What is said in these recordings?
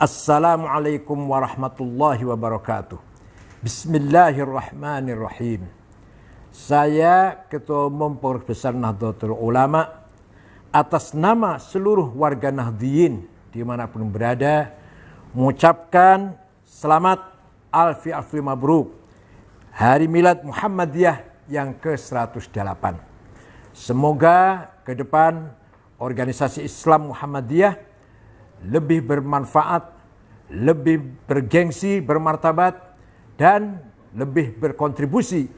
Assalamualaikum warahmatullahi wabarakatuh. Bismillahirrahmanirrahim. Saya Ketua Umum Pengurus Besar Nahdlatul Ulama atas nama seluruh warga Nahdliyin dimanapun berada mengucapkan selamat Alfi Alfi Mabruk Hari Milad Muhammadiyah yang ke-108. Semoga ke depan organisasi Islam Muhammadiyah lebih bermanfaat, lebih bergengsi, bermartabat, dan lebih berkontribusi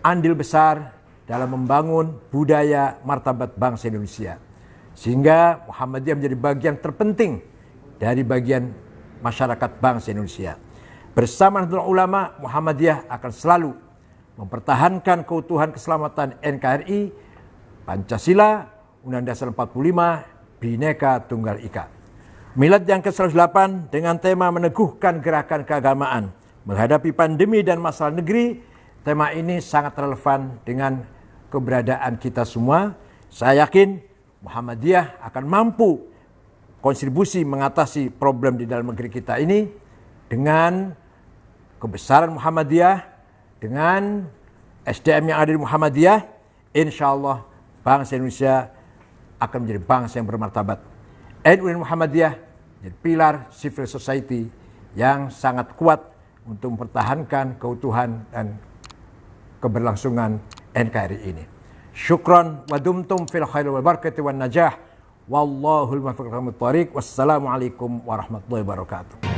andil besar dalam membangun budaya martabat bangsa Indonesia. Sehingga Muhammadiyah menjadi bagian terpenting dari bagian masyarakat bangsa Indonesia. Bersama Nahdlatul Ulama, Muhammadiyah akan selalu mempertahankan keutuhan keselamatan NKRI, Pancasila, Undang-Undang Dasar 45, Bhinneka Tunggal Ika. Milad yang ke-108 dengan tema meneguhkan gerakan keagamaan menghadapi pandemi dan masalah negeri. Tema ini sangat relevan dengan keberadaan kita semua. Saya yakin Muhammadiyah akan mampu kontribusi mengatasi problem di dalam negeri kita ini dengan kebesaran Muhammadiyah, dengan SDM yang ada di Muhammadiyah, insya Allah bangsa Indonesia akan menjadi bangsa yang bermartabat. NU Muhammadiyah jadi pilar civil society yang sangat kuat untuk mempertahankan keutuhan dan keberlangsungan NKRI ini. Syukran wa dumtum fil khair wal barakati wan najah. Wallahul muwaffiq ila Wassalamualaikum warahmatullahi wabarakatuh.